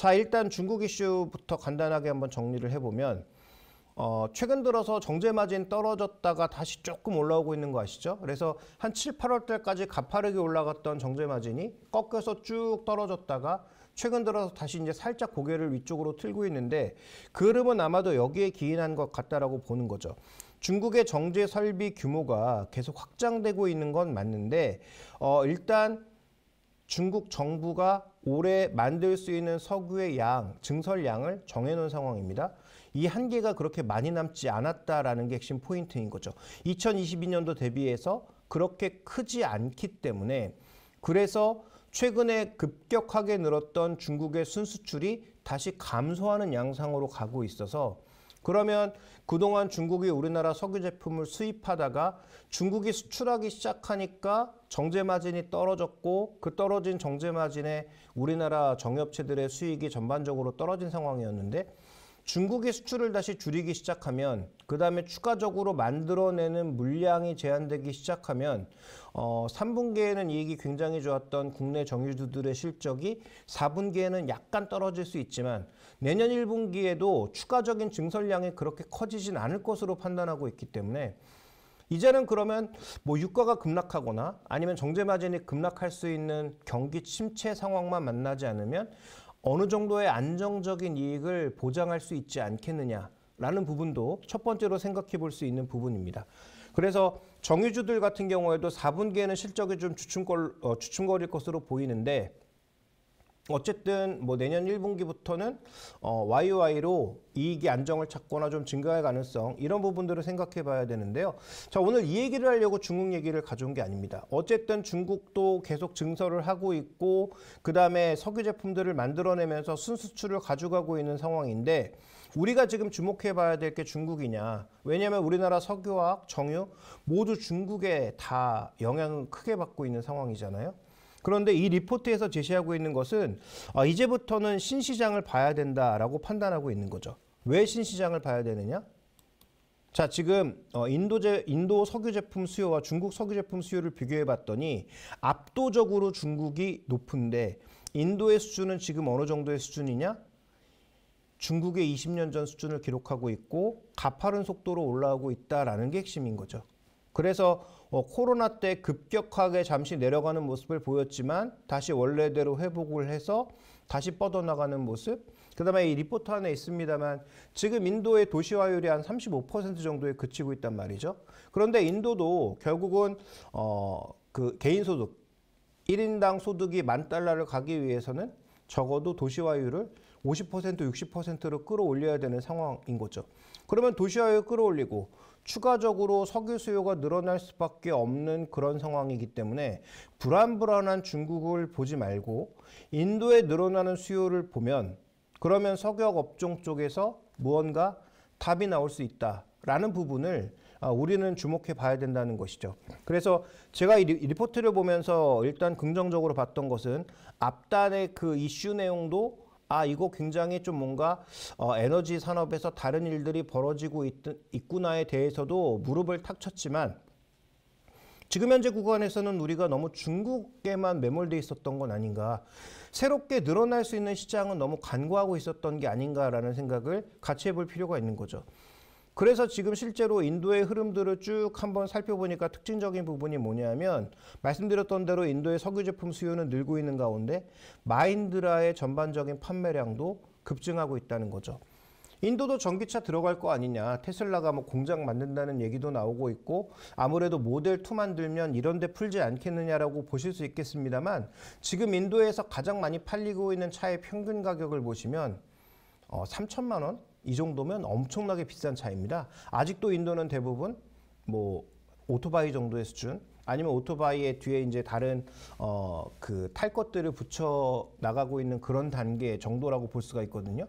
자, 일단 중국 이슈부터 간단하게 한번 정리를 해보면 어, 최근 들어서 정제 마진 떨어졌다가 다시 조금 올라오고 있는 거 아시죠? 그래서 한 7, 8월 때까지 가파르게 올라갔던 정제 마진이 꺾여서 쭉 떨어졌다가 최근 들어서 다시 이제 살짝 고개를 위쪽으로 틀고 있는데 그 흐름은 아마도 여기에 기인한 것 같다라고 보는 거죠. 중국의 정제 설비 규모가 계속 확장되고 있는 건 맞는데 어, 일단 중국 정부가 올해 만들 수 있는 석유의 양, 증설량을 정해놓은 상황입니다. 이 한계가 그렇게 많이 남지 않았다라는 게 핵심 포인트인 거죠. 2022년도 대비해서 그렇게 크지 않기 때문에 그래서 최근에 급격하게 늘었던 중국의 순수출이 다시 감소하는 양상으로 가고 있어서 그러면 그동안 중국이 우리나라 석유 제품을 수입하다가 중국이 수출하기 시작하니까 정제 마진이 떨어졌고 그 떨어진 정제 마진에 우리나라 정유업체들의 수익이 전반적으로 떨어진 상황이었는데 중국이 수출을 다시 줄이기 시작하면 그 다음에 추가적으로 만들어내는 물량이 제한되기 시작하면 어, 3분기에는 이익이 굉장히 좋았던 국내 정유주들의 실적이 4분기에는 약간 떨어질 수 있지만 내년 1분기에도 추가적인 증설량이 그렇게 커지진 않을 것으로 판단하고 있기 때문에 이제는 그러면 뭐 유가가 급락하거나 아니면 정제 마진이 급락할 수 있는 경기 침체 상황만 만나지 않으면 어느 정도의 안정적인 이익을 보장할 수 있지 않겠느냐라는 부분도 첫 번째로 생각해 볼 수 있는 부분입니다. 그래서 정유주들 같은 경우에도 4분기에는 실적이 좀 주춤걸, 어, 주춤거릴 것으로 보이는데 어쨌든 뭐 내년 1분기부터는 어, YOY로 이익이 안정을 찾거나 좀 증가할 가능성 이런 부분들을 생각해 봐야 되는데요. 자 오늘 이 얘기를 하려고 중국 얘기를 가져온 게 아닙니다. 어쨌든 중국도 계속 증설을 하고 있고 그 다음에 석유 제품들을 만들어내면서 순수출을 가져가고 있는 상황인데 우리가 지금 주목해 봐야 될 게 중국이냐. 왜냐하면 우리나라 석유화학, 정유 모두 중국에 다 영향을 크게 받고 있는 상황이잖아요. 그런데 이 리포트에서 제시하고 있는 것은 아, 이제부터는 신시장을 봐야 된다라고 판단하고 있는 거죠. 왜 신시장을 봐야 되느냐? 자 지금 어, 인도 제, 인도 석유 제품 수요와 중국 석유 제품 수요를 비교해 봤더니 압도적으로 중국이 높은데 인도의 수준은 지금 어느 정도의 수준이냐? 중국의 20년 전 수준을 기록하고 있고 가파른 속도로 올라오고 있다라는 게 핵심인 거죠. 그래서 어, 코로나 때 급격하게 잠시 내려가는 모습을 보였지만 다시 원래대로 회복을 해서 다시 뻗어나가는 모습. 그다음에 이 리포터 안에 있습니다만 지금 인도의 도시화율이 한 35% 정도에 그치고 있단 말이죠. 그런데 인도도 결국은 어, 그 개인 소득 1인당 소득이 만 달러를 가기 위해서는 적어도 도시화율을 50% 60%로 끌어올려야 되는 상황인 거죠. 그러면 도시화에 끌어올리고 추가적으로 석유 수요가 늘어날 수밖에 없는 그런 상황이기 때문에 불안불안한 중국을 보지 말고 인도에 늘어나는 수요를 보면 그러면 석유학 업종 쪽에서 무언가 답이 나올 수 있다라는 부분을 아, 우리는 주목해 봐야 된다는 것이죠. 그래서 제가 이 리포트를 보면서 일단 긍정적으로 봤던 것은 앞단의 그 이슈 내용도 아 이거 굉장히 좀 뭔가 어, 에너지 산업에서 다른 일들이 벌어지고 있, 있구나에 대해서도 무릎을 탁 쳤지만 지금 현재 구간에서는 우리가 너무 중국에만 매몰돼 있었던 건 아닌가. 새롭게 늘어날 수 있는 시장은 너무 간과하고 있었던 게 아닌가라는 생각을 같이 해볼 필요가 있는 거죠. 그래서 지금 실제로 인도의 흐름들을 쭉 한번 살펴보니까 특징적인 부분이 뭐냐면 말씀드렸던 대로 인도의 석유 제품 수요는 늘고 있는 가운데 마인드라의 전반적인 판매량도 급증하고 있다는 거죠. 인도도 전기차 들어갈 거 아니냐. 테슬라가 뭐 공장 만든다는 얘기도 나오고 있고 아무래도 모델 2 만들면 이런 데 풀지 않겠느냐라고 보실 수 있겠습니다만 지금 인도에서 가장 많이 팔리고 있는 차의 평균 가격을 보시면 어 3천만 원이 정도면 엄청나게 비싼 차입니다. 아직도 인도는 대부분 뭐 오토바이 정도의 수준 아니면 오토바이의 뒤에 이제 다른 어그 탈 것들을 붙여 나가고 있는 그런 단계 정도라고 볼 수가 있거든요.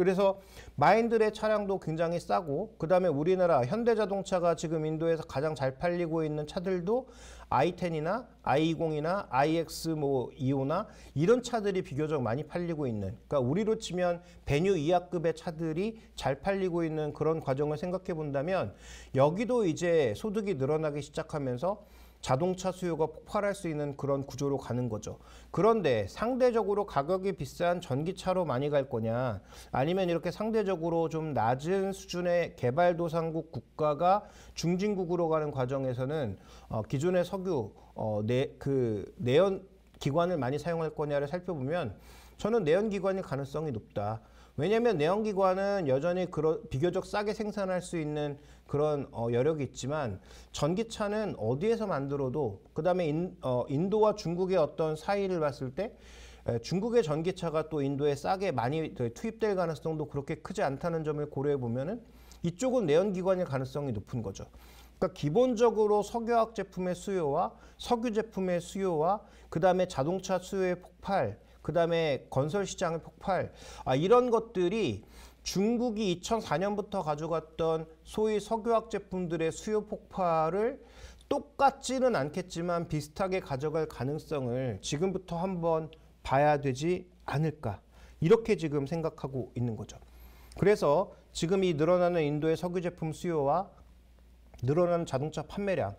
그래서 마인드의 차량도 굉장히 싸고 그다음에 우리나라 현대자동차가 지금 인도에서 가장 잘 팔리고 있는 차들도 i10이나 i20이나 iX 뭐 2호나 이런 차들이 비교적 많이 팔리고 있는 그러니까 우리로 치면 배뉴 이하급의 차들이 잘 팔리고 있는 그런 과정을 생각해 본다면 여기도 이제 소득이 늘어나기 시작하면서 자동차 수요가 폭발할 수 있는 그런 구조로 가는 거죠. 그런데 상대적으로 가격이 비싼 전기차로 많이 갈 거냐, 아니면 이렇게 상대적으로 좀 낮은 수준의 개발도상국 국가가 중진국으로 가는 과정에서는 어, 기존의 석유 어, 내, 그 내연 기관을 많이 사용할 거냐를 살펴보면 저는 내연 기관일 가능성이 높다. 왜냐하면 내연기관은 여전히 그러, 비교적 싸게 생산할 수 있는 그런 어, 여력이 있지만 전기차는 어디에서 만들어도 그다음에 인, 어, 인도와 중국의 어떤 사이를 봤을 때 중국의 전기차가 또 인도에 싸게 많이 투입될 가능성도 그렇게 크지 않다는 점을 고려해 보면은 이쪽은 내연기관일 가능성이 높은 거죠. 그러니까 기본적으로 석유화학 제품의 수요와 석유 제품의 수요와 그다음에 자동차 수요의 폭발, 그다음에 건설 시장의 폭발 아, 이런 것들이 중국이 2004년부터 가져갔던 소위 석유화학 제품들의 수요 폭발을 똑같지는 않겠지만 비슷하게 가져갈 가능성을 지금부터 한번 봐야 되지 않을까 이렇게 지금 생각하고 있는 거죠. 그래서 지금 이 늘어나는 인도의 석유 제품 수요와 늘어나는 자동차 판매량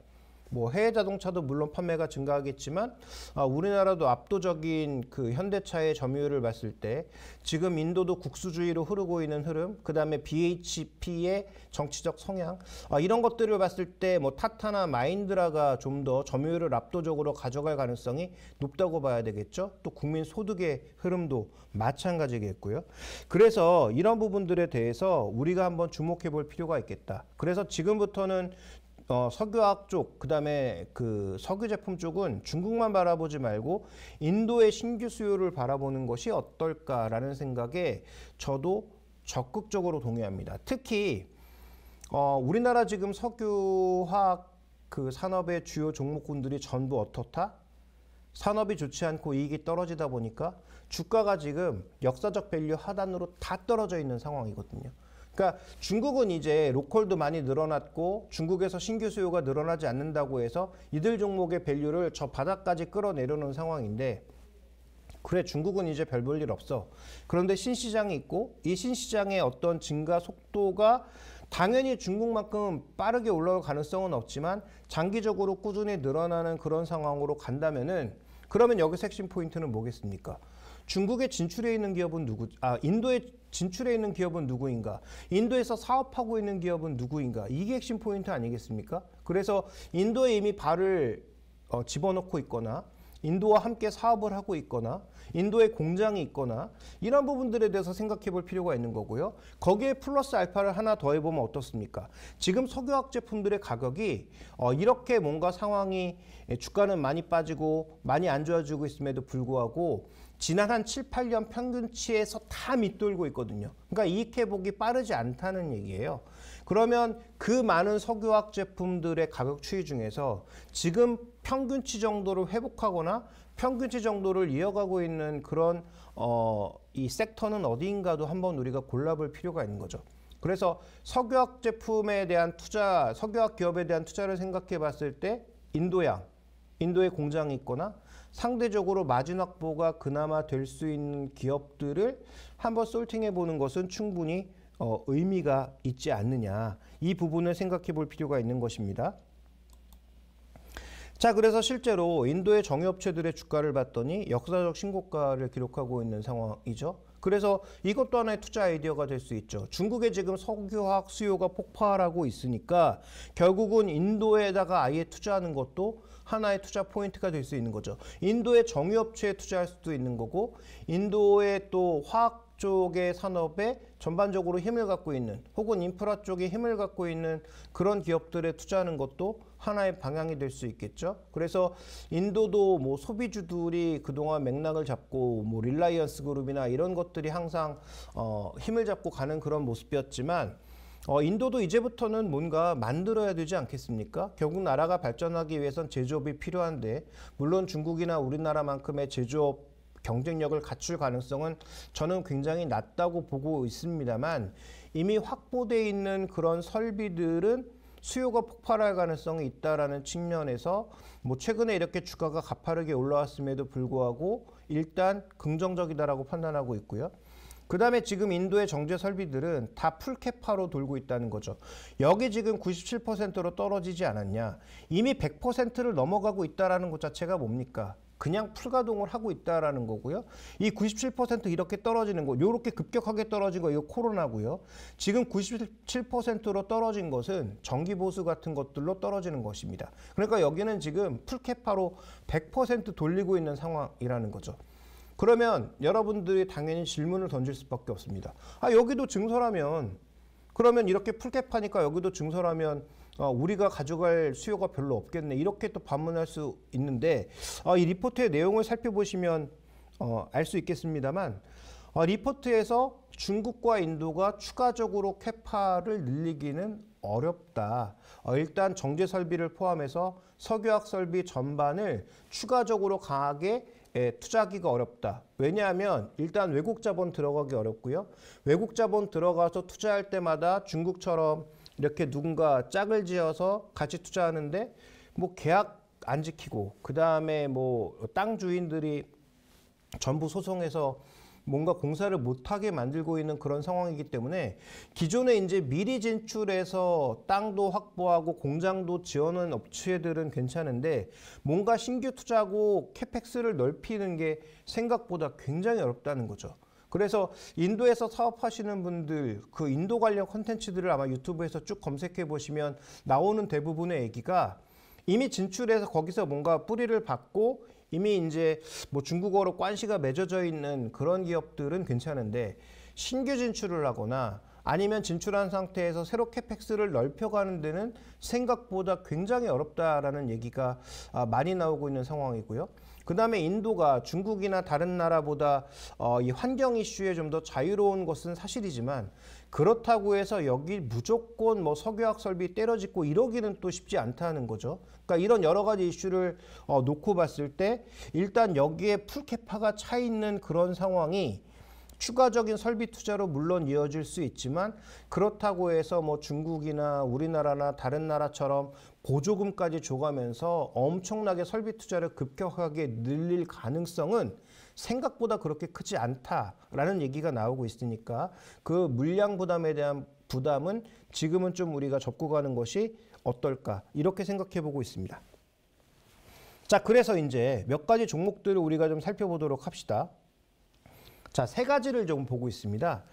뭐 해외 자동차도 물론 판매가 증가하겠지만 아, 우리나라도 압도적인 그 현대차의 점유율을 봤을 때 지금 인도도 국수주의로 흐르고 있는 흐름, 그 다음에 BHP의 정치적 성향 아, 이런 것들을 봤을 때 뭐 타타나 마인드라가 좀 더 점유율을 압도적으로 가져갈 가능성이 높다고 봐야 되겠죠. 또 국민 소득의 흐름도 마찬가지겠고요. 그래서 이런 부분들에 대해서 우리가 한번 주목해 볼 필요가 있겠다. 그래서 지금부터는 어, 석유화학 쪽, 그다음에 그 석유 제품 쪽은 중국만 바라보지 말고 인도의 신규 수요를 바라보는 것이 어떨까라는 생각에 저도 적극적으로 동의합니다. 특히 어, 우리나라 지금 석유화학 그 산업의 주요 종목군들이 전부 어떻다? 산업이 좋지 않고 이익이 떨어지다 보니까 주가가 지금 역사적 밸류 하단으로 다 떨어져 있는 상황이거든요. 그러니까 중국은 이제 로컬도 많이 늘어났고 중국에서 신규 수요가 늘어나지 않는다고 해서 이들 종목의 밸류를 저 바닥까지 끌어내려놓은 상황인데 그래 중국은 이제 별 볼 일 없어. 그런데 신시장이 있고 이 신시장의 어떤 증가 속도가 당연히 중국만큼 빠르게 올라올 가능성은 없지만 장기적으로 꾸준히 늘어나는 그런 상황으로 간다면은 그러면 여기서 핵심 포인트는 뭐겠습니까? 중국에 진출해 있는 기업은 누구, 아, 인도에 진출해 있는 기업은 누구인가? 인도에서 사업하고 있는 기업은 누구인가? 이게 핵심 포인트 아니겠습니까? 그래서 인도에 이미 발을 어, 집어넣고 있거나 인도와 함께 사업을 하고 있거나 인도에 공장이 있거나 이런 부분들에 대해서 생각해 볼 필요가 있는 거고요. 거기에 플러스 알파를 하나 더해 보면 어떻습니까? 지금 석유학 제품들의 가격이 어, 이렇게 뭔가 상황이 예, 주가는 많이 빠지고 많이 안 좋아지고 있음에도 불구하고 지난 한 7, 8년 평균치에서 다 밑돌고 있거든요. 그러니까 이익 회복이 빠르지 않다는 얘기예요. 그러면 그 많은 석유화학 제품들의 가격 추이 중에서 지금 평균치 정도를 회복하거나 평균치 정도를 이어가고 있는 그런 어, 이 섹터는 어디인가도 한번 우리가 골라볼 필요가 있는 거죠. 그래서 석유학 제품에 대한 투자, 석유학 기업에 대한 투자를 생각해 봤을 때 인도양, 인도에 공장이 있거나 상대적으로 마진 확보가 그나마 될 수 있는 기업들을 한번 솔팅해 보는 것은 충분히 어, 의미가 있지 않느냐 이 부분을 생각해 볼 필요가 있는 것입니다. 자 그래서 실제로 인도의 정유업체들의 주가를 봤더니 역사적 신고가를 기록하고 있는 상황이죠. 그래서 이것도 하나의 투자 아이디어가 될 수 있죠. 중국에 지금 석유화학 수요가 폭발하고 있으니까 결국은 인도에다가 아예 투자하는 것도 하나의 투자 포인트가 될 수 있는 거죠. 인도의 정유업체에 투자할 수도 있는 거고 인도의 또 화학 쪽의 산업에 전반적으로 힘을 갖고 있는 혹은 인프라 쪽에 힘을 갖고 있는 그런 기업들에 투자하는 것도 하나의 방향이 될 수 있겠죠. 그래서 인도도 뭐 소비주들이 그동안 맥락을 잡고 뭐 릴라이언스 그룹이나 이런 것들이 항상 어 힘을 잡고 가는 그런 모습이었지만 어, 인도도 이제부터는 뭔가 만들어야 되지 않겠습니까? 결국 나라가 발전하기 위해선 제조업이 필요한데 물론 중국이나 우리나라만큼의 제조업 경쟁력을 갖출 가능성은 저는 굉장히 낮다고 보고 있습니다만 이미 확보돼 있는 그런 설비들은 수요가 폭발할 가능성이 있다라는 측면에서 뭐 최근에 이렇게 주가가 가파르게 올라왔음에도 불구하고 일단 긍정적이다라고 판단하고 있고요. 그 다음에 지금 인도의 정제 설비들은 다 풀캐파로 돌고 있다는 거죠. 여기 지금 97%로 떨어지지 않았냐. 이미 100%를 넘어가고 있다는 것 자체가 뭡니까? 그냥 풀가동을 하고 있다라는 거고요. 이 97% 이렇게 떨어지는 거, 요렇게 급격하게 떨어진 거, 이거 코로나고요. 지금 97%로 떨어진 것은 전기 보수 같은 것들로 떨어지는 것입니다. 그러니까 여기는 지금 풀캐파로 100% 돌리고 있는 상황이라는 거죠. 그러면 여러분들이 당연히 질문을 던질 수밖에 없습니다. 아 여기도 증설하면 그러면 이렇게 풀캡하니까 여기도 증설하면 어, 우리가 가져갈 수요가 별로 없겠네 이렇게 또 반문할 수 있는데 어, 이 리포트의 내용을 살펴보시면 어, 알수 있겠습니다만 어, 리포트에서 중국과 인도가 추가적으로 캐파를 늘리기는 어렵다. 어, 일단 정제 설비를 포함해서 석유학 설비 전반을 추가적으로 강하게 예, 투자하기가 어렵다. 왜냐하면 일단 외국 자본 들어가기 어렵고요. 외국 자본 들어가서 투자할 때마다 중국처럼 이렇게 누군가 짝을 지어서 같이 투자하는데 뭐 계약 안 지키고 그 다음에 뭐 땅 주인들이 전부 소송해서 뭔가 공사를 못하게 만들고 있는 그런 상황이기 때문에 기존에 이제 미리 진출해서 땅도 확보하고 공장도 지어놓은 업체들은 괜찮은데 뭔가 신규 투자고 캐펙스를 넓히는 게 생각보다 굉장히 어렵다는 거죠. 그래서 인도에서 사업하시는 분들 그 인도 관련 콘텐츠들을 아마 유튜브에서 쭉 검색해 보시면 나오는 대부분의 얘기가 이미 진출해서 거기서 뭔가 뿌리를 받고 이미 이제 뭐 중국어로 관시가 맺어져 있는 그런 기업들은 괜찮은데 신규 진출을 하거나 아니면 진출한 상태에서 새로 캐펙스를 넓혀가는 데는 생각보다 굉장히 어렵다라는 얘기가 아, 많이 나오고 있는 상황이고요. 그 다음에 인도가 중국이나 다른 나라보다 어, 이 환경 이슈에 좀 더 자유로운 것은 사실이지만 그렇다고 해서 여기 무조건 뭐 석유학 설비 때려짓고 이러기는 또 쉽지 않다는 거죠. 그러니까 이런 여러 가지 이슈를 어, 놓고 봤을 때 일단 여기에 풀캐파가 차 있는 그런 상황이 추가적인 설비 투자로 물론 이어질 수 있지만 그렇다고 해서 뭐 중국이나 우리나라나 다른 나라처럼 보조금까지 줘가면서 엄청나게 설비 투자를 급격하게 늘릴 가능성은 생각보다 그렇게 크지 않다라는 얘기가 나오고 있으니까 그 물량 부담에 대한 부담은 지금은 좀 우리가 접고 가는 것이 어떨까 이렇게 생각해 보고 있습니다. 자, 그래서 이제 몇 가지 종목들을 우리가 좀 살펴보도록 합시다. 자, 세 가지를 조금 보고 있습니다.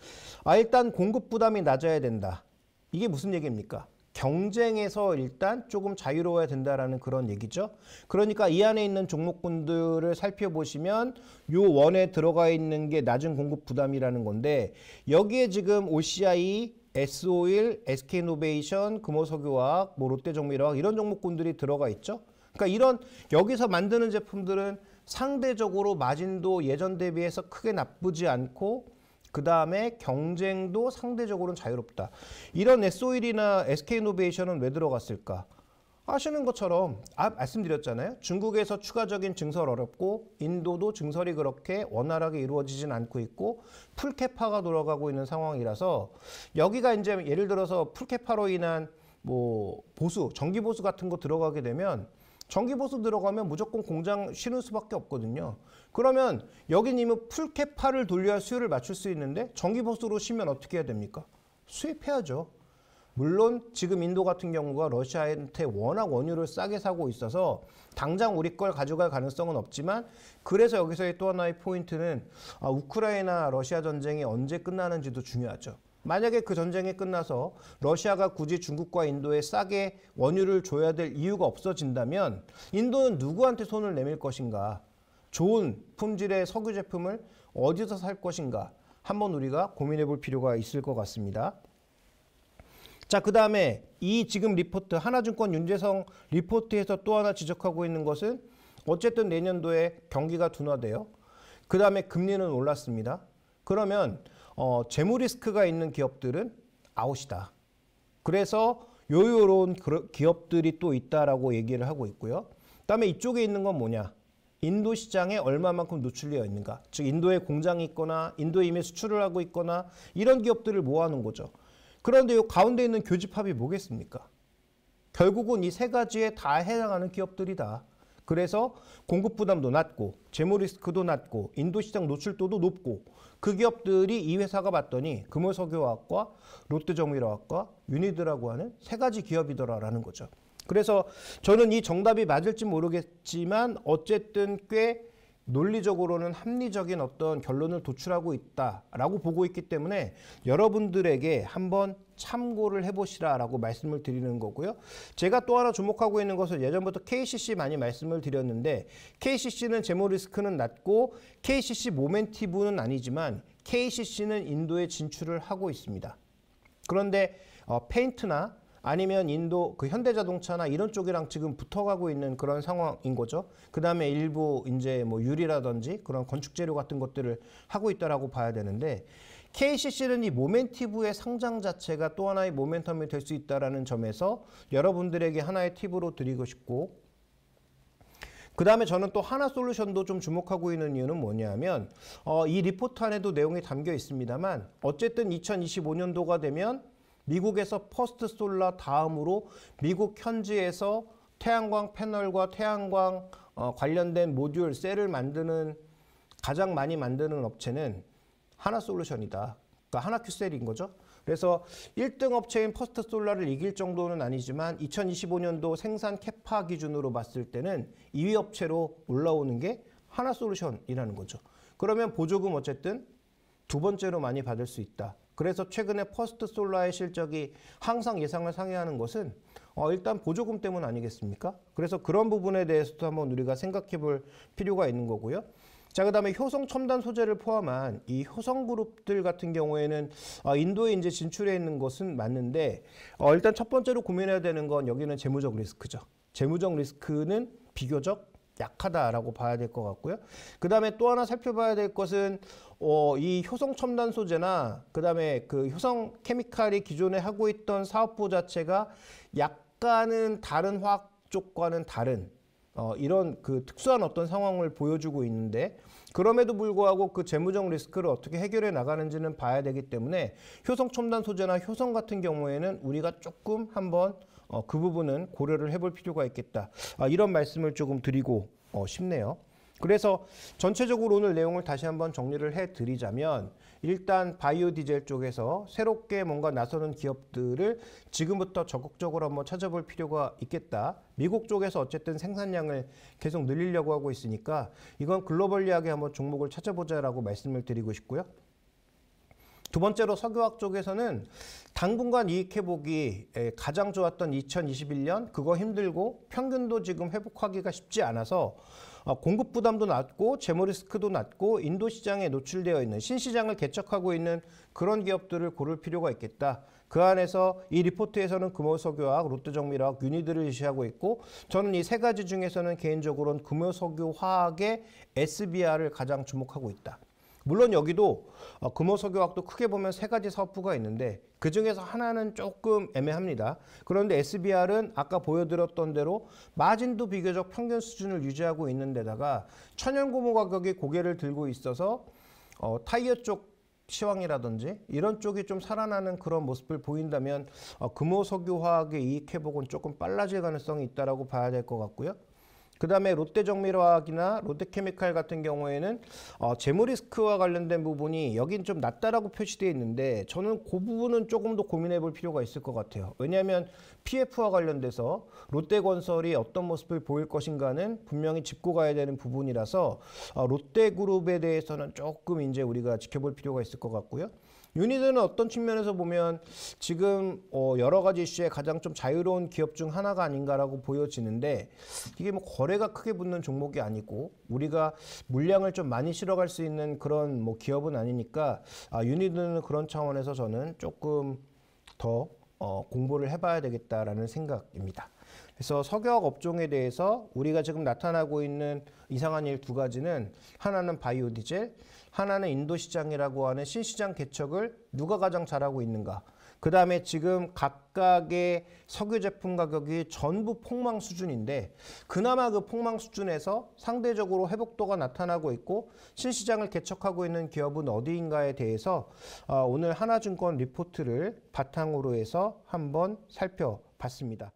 아, 일단 공급 부담이 낮아야 된다. 이게 무슨 얘기입니까? 경쟁에서 일단 조금 자유로워야 된다라는 그런 얘기죠. 그러니까 이 안에 있는 종목군들을 살펴보시면 요 원에 들어가 있는 게 낮은 공급 부담이라는 건데 여기에 지금 OCI S-오일, SK노베이션, 금호석유화학, 뭐 롯데정밀화학 이런 종목군들이 들어가 있죠. 그러니까 이런 여기서 만드는 제품들은 상대적으로 마진도 예전 대비해서 크게 나쁘지 않고 그 다음에 경쟁도 상대적으로는 자유롭다. 이런 SO일이나 SK이노베이션은 왜 들어갔을까? 아시는 것처럼 아, 말씀드렸잖아요. 중국에서 추가적인 증설 어렵고 인도도 증설이 그렇게 원활하게 이루어지진 않고 있고 풀케파가 돌아가고 있는 상황이라서 여기가 이제 예를 들어서 풀케파로 인한 뭐 보수, 정기 보수 같은 거 들어가게 되면 전기보수 들어가면 무조건 공장 쉬는 수밖에 없거든요. 그러면 여기님은 풀캐파를 돌려야 수요를 맞출 수 있는데 정기보수로 쉬면 어떻게 해야 됩니까? 수입해야죠. 물론 지금 인도 같은 경우가 러시아한테 워낙 원유를 싸게 사고 있어서 당장 우리 걸 가져갈 가능성은 없지만 그래서 여기서의 또 하나의 포인트는 아, 우크라이나 러시아 전쟁이 언제 끝나는지도 중요하죠. 만약에 그 전쟁이 끝나서 러시아가 굳이 중국과 인도에 싸게 원유를 줘야 될 이유가 없어진다면 인도는 누구한테 손을 내밀 것인가? 좋은 품질의 석유 제품을 어디서 살 것인가? 한번 우리가 고민해 볼 필요가 있을 것 같습니다. 자, 그 다음에 이 지금 리포트, 하나증권 윤재성 리포트에서 또 하나 지적하고 있는 것은 어쨌든 내년도에 경기가 둔화되어그 다음에 금리는 올랐습니다. 그러면 어, 재무 리스크가 있는 기업들은 아웃이다. 그래서 요요로운 기업들이 또 있다라고 얘기를 하고 있고요. 그다음에 이쪽에 있는 건 뭐냐? 인도 시장에 얼마만큼 노출되어 있는가? 즉 인도에 공장이 있거나 인도에 이미 수출을 하고 있거나 이런 기업들을 모아놓은 거죠. 그런데 요 가운데 있는 교집합이 뭐겠습니까? 결국은 이 세 가지에 다 해당하는 기업들이다. 그래서 공급 부담도 낮고 재무 리스크도 낮고 인도 시장 노출도도 높고 그 기업들이 이 회사가 봤더니 금호석유화학과 롯데정밀화학과 유니드라고 하는 세 가지 기업이더라라는 거죠. 그래서 저는 이 정답이 맞을지 모르겠지만 어쨌든 꽤 논리적으로는 합리적인 어떤 결론을 도출하고 있다라고 보고 있기 때문에 여러분들에게 한번 참고를 해보시라라고 말씀을 드리는 거고요. 제가 또 하나 주목하고 있는 것은 예전부터 KCC 많이 말씀을 드렸는데 KCC는 재무 리스크는 낮고 KCC 모멘티브는 아니지만 KCC는 인도에 진출을 하고 있습니다. 그런데 어, 페인트나 아니면 인도 그 현대자동차나 이런 쪽이랑 지금 붙어가고 있는 그런 상황인 거죠. 그 다음에 일부 이제 뭐 유리라든지 그런 건축 재료 같은 것들을 하고 있다라고 봐야 되는데 KCC는 이 모멘티브의 상장 자체가 또 하나의 모멘텀이 될 수 있다라는 점에서 여러분들에게 하나의 팁으로 드리고 싶고 그 다음에 저는 또 하나 솔루션도 좀 주목하고 있는 이유는 뭐냐면 어, 이 리포트 안에도 내용이 담겨 있습니다만 어쨌든 2025년도가 되면 미국에서 퍼스트 솔라 다음으로 미국 현지에서 태양광 패널과 태양광 어, 관련된 모듈 셀을 만드는 가장 많이 만드는 업체는 하나 솔루션이다. 그러니까 하나 큐셀인 거죠. 그래서 1등 업체인 퍼스트 솔라를 이길 정도는 아니지만 2025년도 생산 캐파 기준으로 봤을 때는 2위 업체로 올라오는 게 하나 솔루션이라는 거죠. 그러면 보조금 어쨌든 두 번째로 많이 받을 수 있다. 그래서 최근에 퍼스트 솔라의 실적이 항상 예상을 상회하는 것은 어, 일단 보조금 때문 아니겠습니까? 그래서 그런 부분에 대해서도 한번 우리가 생각해 볼 필요가 있는 거고요. 자, 그 다음에 효성 첨단 소재를 포함한 이 효성 그룹들 같은 경우에는 어, 인도에 이제 진출해 있는 것은 맞는데 어, 일단 첫 번째로 고민해야 되는 건 여기는 재무적 리스크죠. 재무적 리스크는 비교적 약하다라고 봐야 될 것 같고요. 그 다음에 또 하나 살펴봐야 될 것은 어, 이 효성 첨단 소재나 그 다음에 그 효성 케미칼이 기존에 하고 있던 사업부 자체가 약간은 다른 화학 쪽과는 다른 어, 이런 그 특수한 어떤 상황을 보여주고 있는데 그럼에도 불구하고 그 재무적 리스크를 어떻게 해결해 나가는지는 봐야 되기 때문에 효성 첨단 소재나 효성 같은 경우에는 우리가 조금 한번 어, 그 부분은 고려를 해볼 필요가 있겠다. 아, 이런 말씀을 조금 드리고 어, 싶네요. 그래서 전체적으로 오늘 내용을 다시 한번 정리를 해드리자면 일단 바이오 디젤 쪽에서 새롭게 뭔가 나서는 기업들을 지금부터 적극적으로 한번 찾아볼 필요가 있겠다. 미국 쪽에서 어쨌든 생산량을 계속 늘리려고 하고 있으니까 이건 글로벌리하게 한번 종목을 찾아보자라고 말씀을 드리고 싶고요. 두 번째로 석유학 쪽에서는 당분간 이익 회복이 가장 좋았던 2021년 그거 힘들고 평균도 지금 회복하기가 쉽지 않아서 어, 공급 부담도 낮고 재무 리스크도 낮고 인도 시장에 노출되어 있는 신시장을 개척하고 있는 그런 기업들을 고를 필요가 있겠다. 그 안에서 이 리포트에서는 금호석유화학, 롯데정밀화학, 유니드를 제시하고 있고 저는 이 세 가지 중에서는 개인적으로는 금호석유화학의 SBR을 가장 주목하고 있다. 물론 여기도 금호석유학도 어, 크게 보면 세 가지 사업부가 있는데 그 중에서 하나는 조금 애매합니다. 그런데 SBR은 아까 보여드렸던 대로 마진도 비교적 평균 수준을 유지하고 있는 데다가 천연고무 가격이 고개를 들고 있어서 어, 타이어 쪽 시황이라든지 이런 쪽이 좀 살아나는 그런 모습을 보인다면 어, 금호석유화학의 이익 회복은 조금 빨라질 가능성이 있다고 라 봐야 될 것 같고요. 그다음에 롯데정밀화학이나 롯데케미칼 같은 경우에는 어, 재무리스크와 관련된 부분이 여긴 좀 낮다라고 표시되어 있는데 저는 그 부분은 조금 더 고민해 볼 필요가 있을 것 같아요. 왜냐하면 PF와 관련돼서 롯데건설이 어떤 모습을 보일 것인가는 분명히 짚고 가야 되는 부분이라서 어, 롯데그룹에 대해서는 조금 이제 우리가 지켜볼 필요가 있을 것 같고요. 유니드는 어떤 측면에서 보면 지금 어 여러 가지 이슈에 가장 좀 자유로운 기업 중 하나가 아닌가라고 보여지는데 이게 뭐 거래가 크게 붙는 종목이 아니고 우리가 물량을 좀 많이 실어갈 수 있는 그런 뭐 기업은 아니니까 아 유니드는 그런 차원에서 저는 조금 더어 공부를 해봐야 되겠다라는 생각입니다. 그래서 석유학 화 업종에 대해서 우리가 지금 나타나고 있는 이상한 일 두 가지는 하나는 바이오디젤, 하나는 인도 시장이라고 하는 신시장 개척을 누가 가장 잘하고 있는가? 그 다음에 지금 각각의 석유 제품 가격이 전부 폭망 수준인데 그나마 그 폭망 수준에서 상대적으로 회복도가 나타나고 있고 신시장을 개척하고 있는 기업은 어디인가에 대해서 어, 오늘 하나증권 리포트를 바탕으로 해서 한번 살펴봤습니다.